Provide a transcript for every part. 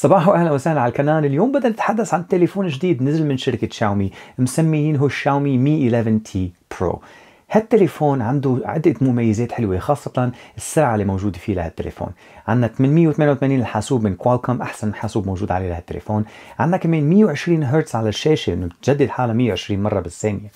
صباح واهلا وسهلا على القناه اليوم بدنا نتحدث عن تليفون جديد نزل من شركه شاومي مسميينه شاومي مي 11 تي برو هالتليفون عنده عدة مميزات حلوة خاصة السرعة اللي موجودة فيه لهالتليفون عندنا 888 الحاسوب من كوالكوم أحسن حاسوب موجود عليه لهالتليفون عندنا كمان 120 هرتز على الشاشة بتجدد حالها 120 مرة بالثانية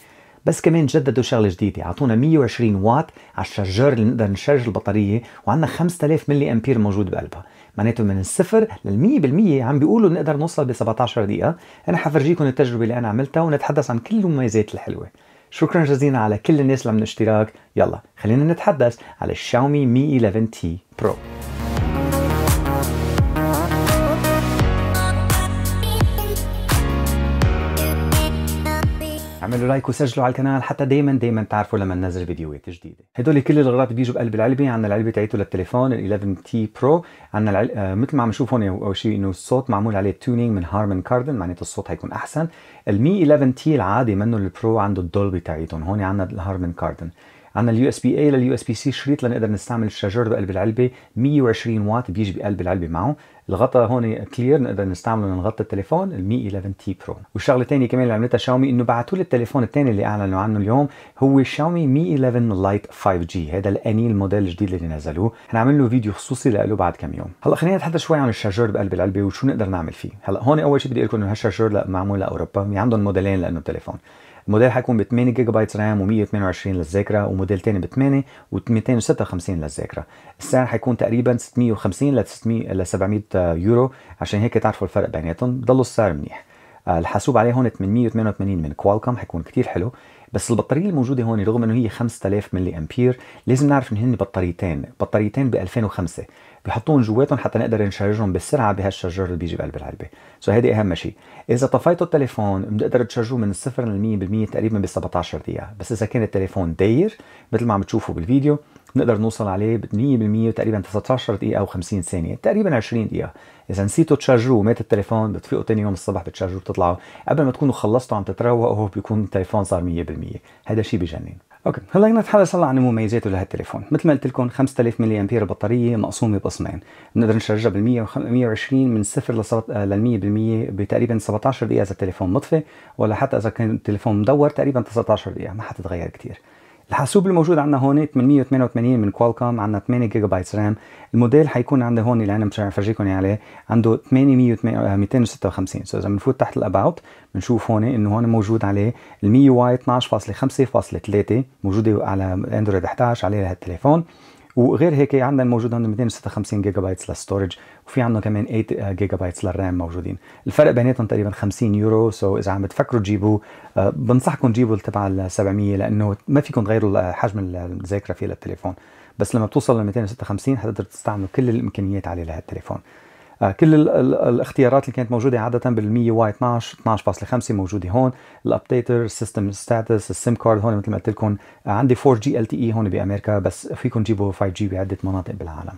بس كمان جددوا شغله جديده اعطونا 120 واط على الشجار اللي نقدر نشارج البطاريه وعندنا 5000 ملي امبير موجود بقلبها معناته من الصفر لل 100% عم بيقولوا نقدر نوصل ب 17 دقيقه انا حفرجيكم التجربه اللي انا عملتها ونتحدث عن كل المميزات الحلوه شكرا جزيلا على كل الناس اللي عملوا اشتراك يلا خلينا نتحدث على الشاومي مي 11 تي برو اعملوا لايك وسجلوا على القناه حتى دائما دائما تعرفوا لما ننزل فيديوهات جديده هدول كل الاغراض بيجوا بقلب العلبه عندنا العلبه تاعته للتليفون ال11 تي برو عندنا العل... آه مثل ما عم نشوف هون اول شيء انه الصوت معمول عليه تونينج من هارمن كاردن معناته الصوت حيكون احسن المي 11 تي العادي منه البرو عنده الدولبي تاعيتهم هون عندنا الهارمن كاردن عندنا اليو اس بي اي لليو اس بي سي شريط لنقدر نستعمل الشاجور بقلب العلبه 120 واط بيجي بقلب العلبه معه الغطاء هون كلير نقدر نستعمله لنغطي التليفون ال 11 تي برو والشغله الثانيه كمان اللي عملتها شاومي انه بعثوا لي التليفون الثاني اللي اعلنوا عنه اليوم هو شاومي مي 11 لايت 5 جي هذا الانيل الموديل الجديد اللي نزلوه حنعمل له فيديو خصوصي له بعد كم يوم هلا خلينا نتحدث شوي عن الشاجور بقلب العلبه وشو نقدر نعمل فيه هلا هون اول شيء بدي اقول لكم انه هالشاجور معمول لاوروبا يعني عندهم موديلين لانه التليفون موديل حيكون ب 8 جيجا بايت رام و128 للذاكره وموديل ثاني ب 8 و256 للذاكره السعر حيكون تقريبا 650 ل 600 ل 700 يورو عشان هيك تعرفوا الفرق بيناتهم بضل السعر منيح آه، الحاسوب عليه هون 888 من كوالكم حيكون كتير حلو بس البطاريه الموجوده هون رغم انه هي 5000 ملي امبير لازم نعرف ان هن بطاريتين بطاريتين ب 2005 بحطوهم جواتهم حتى نقدر نشارجهم بسرعه بهالشجار اللي بيجي بقلب العلبه سو so هيدي اهم شيء اذا طفيتوا التليفون بنقدر تشارجوه من الصفر لل 100% تقريبا ب 17 دقيقه بس اذا كان التليفون داير مثل ما عم تشوفوا بالفيديو بنقدر نوصل عليه ب 100% تقريبا 19 دقيقة أو 50 ثانية تقريبا 20 دقيقة إذا نسيتوا تشارجوه ومات التليفون بتفيقوا تاني يوم الصبح بتشارجوه بتطلعوا قبل ما تكونوا خلصتوا عم تتروقوا بيكون التليفون صار 100% هذا شيء بجنن اوكي هلا بدنا نتحدث هلا عن مميزاته لهالتليفون مثل ما قلت لكم 5000 ملي امبير بطاريه مقسومه بقسمين بنقدر نشارجها بال 120 من 0 ل 100% بتقريبا 17 دقيقه اذا التليفون مطفي ولا حتى اذا كان التليفون مدور تقريبا 19 دقيقه ما حتتغير كثير الحاسوب الموجود عندنا هون 888 من كوالكوم عندنا 8 جيجا بايت رام الموديل حيكون عنده هون اللي انا مش عارف افرجيكم عليه عنده 256 آه، سو اذا بنفوت تحت الاباوت بنشوف هون انه هون موجود عليه ال 100 واي 12.5.3 موجوده على اندرويد 11 عليه لهالتليفون وغير هيك عندنا موجود عندنا 256 جيجا بايت للستورج وفي عندنا كمان 8 جيجا بايت للرام موجودين الفرق بيناتهم تقريبا 50 يورو سو اذا عم بتفكروا تجيبوه آه، بنصحكم تجيبوا تبع ال 700 لانه ما فيكم تغيروا حجم الذاكره فيه للتليفون بس لما بتوصل ل 256 حتقدر تستعملوا كل الامكانيات عليه لهالتليفون آه، كل الاختيارات اللي كانت موجوده عاده بال 100 واي 12 12.5 موجوده هون الابديتر سيستم ستاتس السيم كارد هون مثل ما قلت لكم آه، عندي 4 جي ال تي اي هون بامريكا بس فيكم تجيبوا 5 جي بعده مناطق بالعالم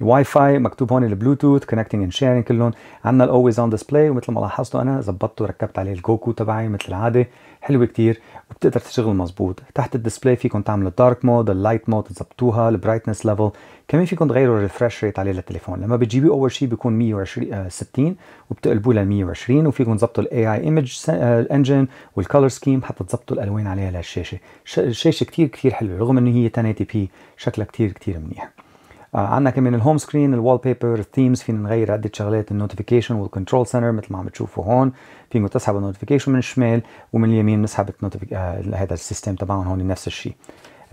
الواي فاي مكتوب هون البلوتوث كونكتنج اند شيرنج كلهم عندنا الاولويز اون ديسبلاي ومثل ما لاحظتوا انا ظبطته ركبت عليه الجوكو تبعي مثل العاده حلوه كتير وبتقدر تشتغل مزبوط تحت الديسبلاي فيكم تعملوا الدارك مود اللايت مود تظبطوها البرايتنس ليفل كمان فيكم تغيروا الريفرش ريت عليه للتليفون لما بتجيبي اول شيء بيكون 120 60 آه، وبتقلبوه لل 120 وفيكم تظبطوا الاي اي ايمج انجن والكلر سكيم حتى تظبطوا الالوان عليها للشاشه الشاشه كتير كتير حلوه رغم انه هي 1080 بي شكلها كتير كتير منيح آه، عندنا كمان الهوم سكرين الوال بيبر الثيمز فينا نغير عده شغلات النوتيفيكيشن والكنترول سنتر مثل ما عم بتشوفوا هون فيكم تسحبوا النوتيفيكيشن من الشمال ومن اليمين نسحب آه، هذا السيستم تبعهم هون نفس الشيء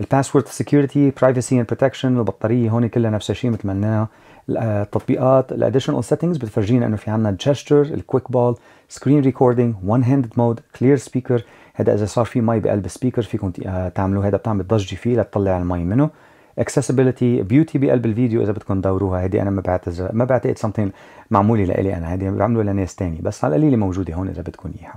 الباسورد سكيورتي برايفسي اند بروتكشن البطاريه هون كلها نفس الشيء مثل ما قلنا آه، التطبيقات الاديشنال سيتنجز بتفرجينا انه في عندنا جستشر الكويك بول سكرين ريكوردينج وان هاند مود كلير سبيكر هذا اذا صار في مي بقلب السبيكر فيكم تعملوا هذا بتعمل ضجه فيه لتطلع المي منه اكسسبيلتي بيوتي بقلب الفيديو اذا بدكم تدوروها هيدي انا ما بعتذر ما بعتقد سمثينغ معموله لإلي انا هيدي بعمله لناس تاني بس على القليله موجوده هون اذا بدكم اياها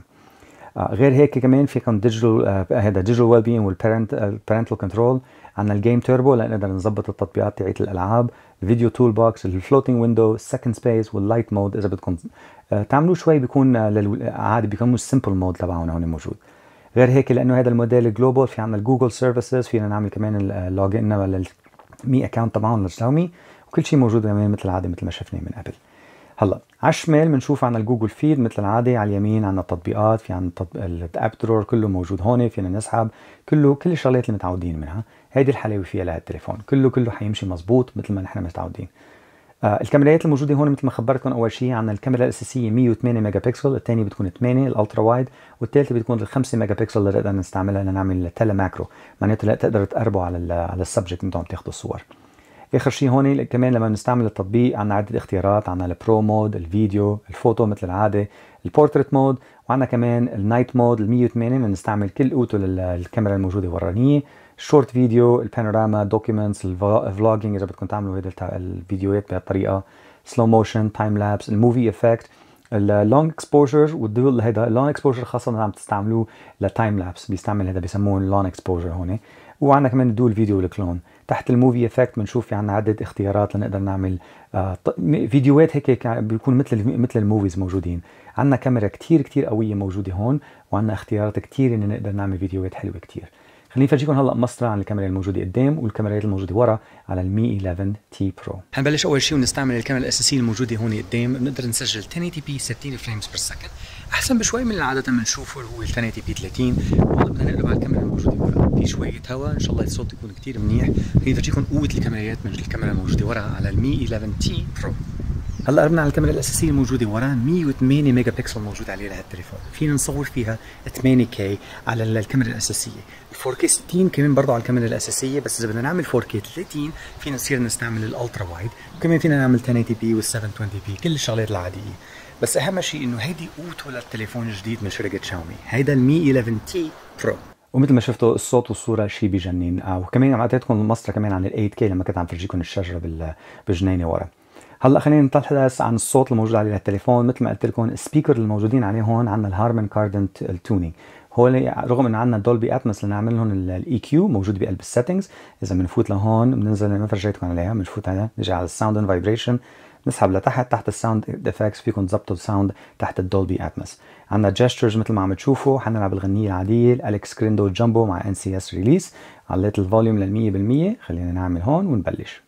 آه، غير هيك كمان فيكم ديجيتال هذا ديجيتال ويل بينج والبارنت كنترول عندنا الجيم توربو لنقدر نظبط التطبيقات تاعت الالعاب الفيديو تول بوكس الفلوتنج ويندو السكند سبيس واللايت مود اذا بدكم آه، تعملوه شوي بيكون آه، عادي بيكون السمبل مود تبعهم هون موجود غير هيك لانه هذا الموديل جلوبال في عندنا الجوجل سيرفيسز فينا نعمل كمان اللوج ان ولا المي اكونت تبعهم لشاومي وكل شيء موجود كمان يعني مثل العاده مثل ما شفنا من قبل هلا على الشمال بنشوف عنا الجوجل فيد مثل العاده على اليمين عنا التطبيقات في عنا الاب درور كله موجود هون فينا نسحب كله كل الشغلات اللي متعودين منها هيدي الحلاوه فيها لهالتليفون كله كله حيمشي مزبوط مثل ما نحن متعودين آه، الكاميرات الموجوده هون مثل ما خبرتكم اول شيء عندنا الكاميرا الاساسيه 108 ميجا بكسل الثانيه بتكون 8 الالترا وايد والثالثه بتكون ال 5 ميجا بكسل اللي نقدر نستعملها لنعمل تيلا ماكرو معناته تقدر تقربوا على على السبجكت انتم عم تاخذوا الصور اخر شيء هون كمان لما بنستعمل التطبيق عندنا عده اختيارات عندنا البرو مود الفيديو الفوتو مثل العاده البورتريت مود وعندنا كمان النايت مود ال 108 بنستعمل كل قوته للكاميرا الموجوده ورانيه الشورت فيديو البانوراما دوكيومنتس الفلوجينج اذا بدكم تعملوا هيدا الفيديوهات بهالطريقه سلو موشن تايم لابس الموفي افكت اللونج اكسبوجر والدول هيدا اللونج اكسبوجر خاصه عم تستعملوه لتايم لابس بيستعمل هيدا بيسموه اللونج اكسبوجر هون وعندنا كمان دول فيديو الكلون تحت الموفي افكت بنشوف في يعني عندنا عده اختيارات لنقدر نعمل آه، فيديوهات هيك بيكون مثل مثل الموفيز موجودين عندنا كاميرا كتير كتير قويه موجوده هون وعندنا اختيارات كتير ان نقدر نعمل فيديوهات حلوه كتير خليني افرجيكم هلا مصنع عن الكاميرا الموجوده قدام والكاميرات الموجوده ورا على المي 11 تي برو حنبلش اول شيء ونستعمل الكاميرا الاساسيه الموجوده هون قدام بنقدر نسجل 1080 بي 60 فريمز بير سكند احسن بشوي من اللي عاده بنشوفه اللي هو 1080 بي 30 وهلا بدنا نقلب على الكاميرا الموجوده ورا في شويه هواء ان شاء الله الصوت يكون كثير منيح خليني افرجيكم قوه الكاميرات من الكاميرا الموجوده ورا على المي 11 تي برو هلا قربنا على الكاميرا الاساسيه الموجوده ورا 108 ميجا بكسل موجود عليه لهالتليفون فينا نصور فيها 8K على الكاميرا الاساسيه 4K 60 كمان برضه على الكاميرا الاساسيه بس اذا بدنا نعمل 4K 30 فينا نصير نستعمل الالترا وايد وكمان فينا نعمل 1080p وال 720p كل الشغلات العاديه بس اهم شيء انه هيدي قوته للتليفون الجديد من شركه شاومي هيدا المي 11 تي برو ومثل ما شفتوا الصوت والصوره شيء بجنن آه، وكمان عم اعطيتكم مصر كمان عن ال 8K لما كنت عم فرجيكم الشجره بالجنينه ورا هلا خلينا نتحدث عن الصوت الموجود عليه التليفون مثل ما قلت لكم السبيكر الموجودين عليه هون عندنا الهارمن كاردنت التونينج هو رغم انه عندنا دولبي اتمس لنعمل لهم الاي كيو e موجود بقلب السيتنجز اذا بنفوت لهون بننزل ما فرجيتكم عليها بنفوت عليها بنجي على الساوند اند فايبريشن نسحب لتحت تحت الساوند افكتس فيكم تظبطوا الساوند تحت الدولبي اتمس عندنا جيسترز مثل ما عم تشوفوا حنلعب الغنيه العاديه الكس كريندو جامبو مع ان سي اس ريليس عليت الفوليوم لل 100% خلينا نعمل هون ونبلش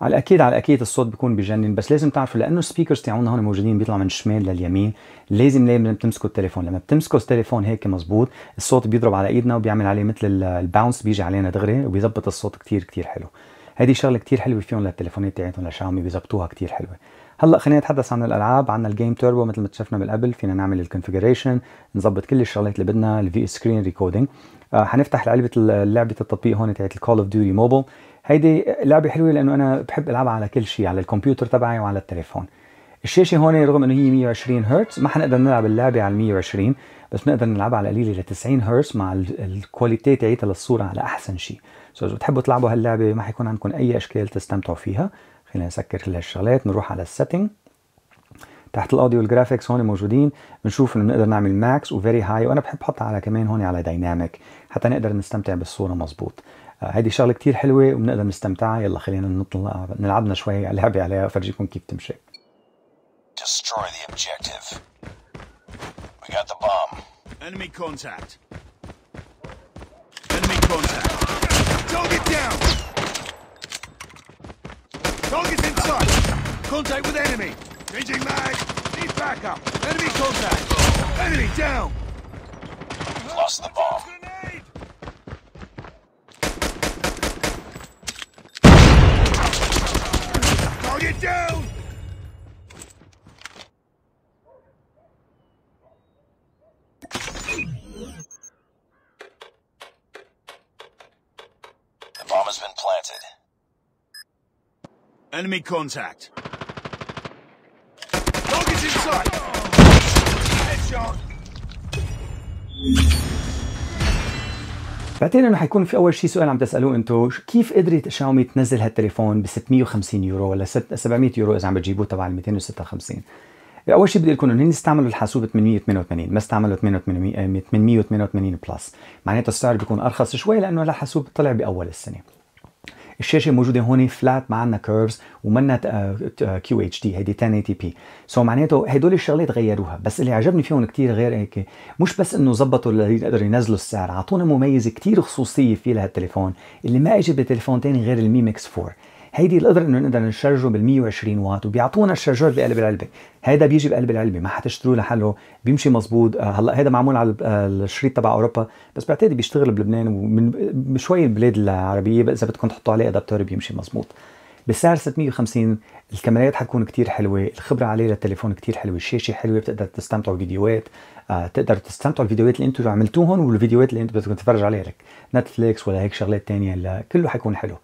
على الاكيد على الاكيد الصوت بيكون بجنن بس لازم تعرفوا لانه السبيكرز تاعونا هون موجودين بيطلعوا من الشمال لليمين لازم لازم تمسكوا التليفون لما بتمسكوا التليفون هيك مزبوط الصوت بيضرب على ايدنا وبيعمل عليه مثل الباونس بيجي علينا دغري وبيظبط الصوت كتير كتير حلو هذه شغله كتير حلوه فيهم للتليفونات تاعتهم لشاومي بيظبطوها كتير حلوه هلا خلينا نتحدث عن الالعاب عندنا الجيم توربو مثل ما شفنا بالقبل فينا نعمل الكونفيجريشن نظبط كل الشغلات اللي بدنا الفي سكرين ريكودينج حنفتح لعبه لعبه التطبيق هون تاعت الكول اوف ديوتي موبايل هيدي لعبه حلوه لانه انا بحب العبها على كل شيء على الكمبيوتر تبعي وعلى التليفون الشاشه هون رغم انه هي 120 هرتز ما حنقدر نلعب اللعبه على 120 بس بنقدر نلعبها على قليله ل 90 هرتز مع الكواليتي تاعتها للصوره على احسن شيء سو اذا بتحبوا تلعبوا هاللعبه ما حيكون عندكم اي اشكال تستمتعوا فيها خلينا نسكر كل هالشغلات نروح على السيتنج تحت الاوديو والجرافيكس هون موجودين بنشوف انه بنقدر نعمل ماكس وفيري هاي وانا بحب احطها على كمان هون على دايناميك حتى نقدر نستمتع بالصوره مزبوط هيدي شغله كتير حلوه وبنقدر نستمتعها يلا خلينا نطلع نلعبنا شوي لعبه عليها افرجيكم كيف تمشي Destroy the objective. We got the bomb. Enemy contact. Enemy contact. Target down. Target inside. Contact with enemy. Changing mag. Need backup. Enemy contact. Enemy down. Lost the bomb. Target down! The bomb has been planted. Enemy contact. Target's in sight! Headshot! بعتقد انه حيكون في اول شيء سؤال عم تسالوه انتم كيف قدرت شاومي تنزل هالتليفون ب 650 يورو ولا 700 يورو اذا عم بتجيبوه تبع ال 256 اول شيء بدي اقول لكم انه هن استعملوا الحاسوب 888 ما استعملوا 888 بلس معناته السعر بيكون ارخص شوي لانه الحاسوب طلع باول السنه الشاشه موجوده هون فلات ما عندنا كيرفز ومنها كيو اتش دي هيدي 1080 بي سو معناته هدول الشغلات غيروها بس اللي عجبني فيهم كثير غير هيك مش بس انه زبطوا اللي يقدروا ينزلوا السعر اعطونا مميزه كثير خصوصيه فيه لهالتليفون اللي ما اجى بتليفون ثاني غير الميمكس 4 هيدي القدره انه نقدر نشارجه بال 120 واط وبيعطونا الشارجور بقلب العلبه هيدا بيجي بقلب العلبه ما حتشتروه لحاله بيمشي مزبوط آه، هلا هيدا معمول على آه، الشريط تبع اوروبا بس بعتقد بيشتغل بلبنان ومن شوي البلاد العربيه اذا بدكم تحطوا عليه ادابتور بيمشي مزبوط بسعر 650 الكاميرات حتكون كتير حلوة الخبرة عليه للتليفون كتير حلوة الشاشة حلوة بتقدر تستمتعوا بفيديوهات آه، تقدر تستمتعوا الفيديوهات اللي انتم عملتوهم والفيديوهات اللي انتم بدكم تتفرج عليها لك نتفليكس ولا هيك شغلات تانية كله حيكون حلو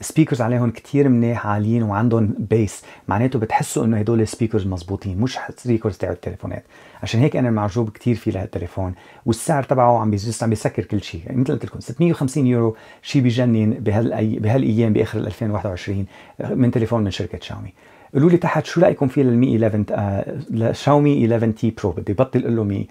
سبيكرز عليهم كتير منيح عاليين وعندهم بيس معناته بتحسوا انه هدول سبيكرز مزبوطين مش سبيكرز تاع التليفونات عشان هيك انا معجوب كتير فيه لهالتليفون والسعر تبعه عم بيزيد عم بيسكر كل شيء يعني مثل قلت لكم 650 يورو شيء بجنن بهالأي... بهالايام باخر 2021 من تليفون من شركه شاومي قولوا لي تحت شو رايكم فيه للمي 11 آه... شاومي 11 تي برو بدي بطل اقول له مي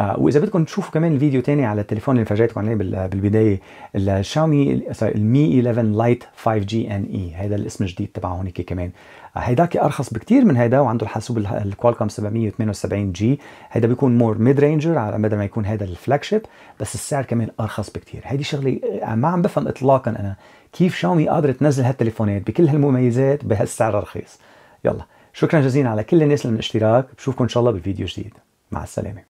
آه، واذا بدكم تشوفوا كمان الفيديو تاني على التليفون اللي فاجئتكم عليه بالبدايه الشاومي سوري المي 11 لايت 5 جي ان اي هذا الاسم الجديد تبعه هونيك كمان آه، هيداك ارخص بكتير من هيدا وعنده الحاسوب الكوالكوم 778 جي هيدا بيكون مور ميد رينجر على بدل ما يكون هيدا الفلاج شيب بس السعر كمان ارخص بكتير هيدي شغله آه، ما عم بفهم اطلاقا انا كيف شاومي قادره تنزل هالتليفونات بكل هالمميزات بهالسعر الرخيص يلا شكرا جزيلا على كل الناس اللي من الاشتراك بشوفكم ان شاء الله بفيديو جديد مع السلامه